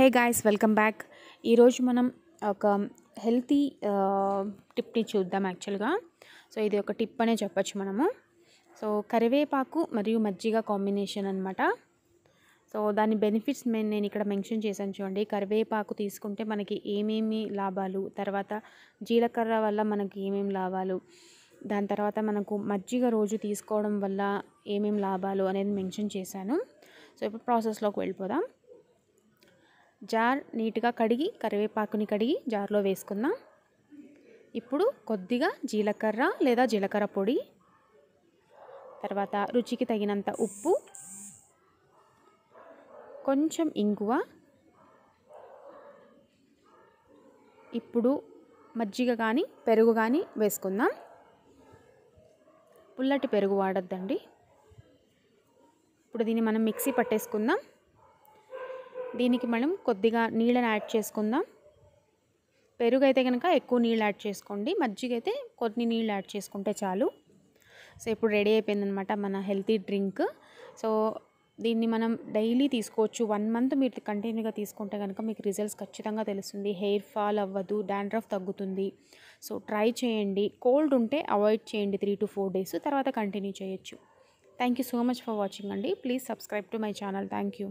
hey guys welcome back ఈరోజు మనం ఒక హెల్తీ టిప్ని చూద్దాం యాక్చువల్గా సో ఇది ఒక టిప్ అనే చెప్పచ్చు మనము సో కరివేపాకు మరియు మజ్జిగ కాంబినేషన్ అనమాట సో దాని బెనిఫిట్స్ నేను ఇక్కడ మెన్షన్ చేశాను చూడండి కరివేపాకు తీసుకుంటే మనకి ఏమేమి లాభాలు తర్వాత జీలకర్ర వల్ల మనకి ఏమేమి లాభాలు దాని తర్వాత మనకు మజ్జిగ రోజు తీసుకోవడం వల్ల ఏమేమి లాభాలు అనేది మెన్షన్ చేశాను సో ఇప్పుడు ప్రాసెస్లోకి వెళ్ళిపోదాం జార్ నీట్గా కడిగి కరివేపాకుని కడిగి జార్లో వేసుకుందాం ఇప్పుడు కొద్దిగా జీలకర్ర లేదా జీలకర్ర పొడి తర్వాత రుచికి తగినంత ఉప్పు కొంచెం ఇంగువ ఇప్పుడు మజ్జిగ కానీ పెరుగు కానీ వేసుకుందాం పుల్లటి పెరుగు వాడద్దండి ఇప్పుడు దీన్ని మనం మిక్సీ పట్టేసుకుందాం దీనికి మనం కొద్దిగా నీళ్ళని యాడ్ చేసుకుందాం పెరుగు అయితే కనుక ఎక్కువ నీళ్ళు యాడ్ చేసుకోండి మజ్జిగ అయితే కొన్ని నీళ్ళు యాడ్ చేసుకుంటే చాలు సో ఇప్పుడు రెడీ అయిపోయిందనమాట మన హెల్తీ డ్రింక్ సో దీన్ని మనం డైలీ తీసుకోవచ్చు వన్ మంత్ మీరు కంటిన్యూగా తీసుకుంటే కనుక మీకు రిజల్ట్స్ ఖచ్చితంగా తెలుస్తుంది హెయిర్ ఫాల్ అవ్వదు డాండ్రఫ్ తగ్గుతుంది సో ట్రై చేయండి కోల్డ్ ఉంటే అవాయిడ్ చేయండి త్రీ టు ఫోర్ డేస్ తర్వాత కంటిన్యూ చేయొచ్చు thank you so much for watching అండి please subscribe to my channel thank you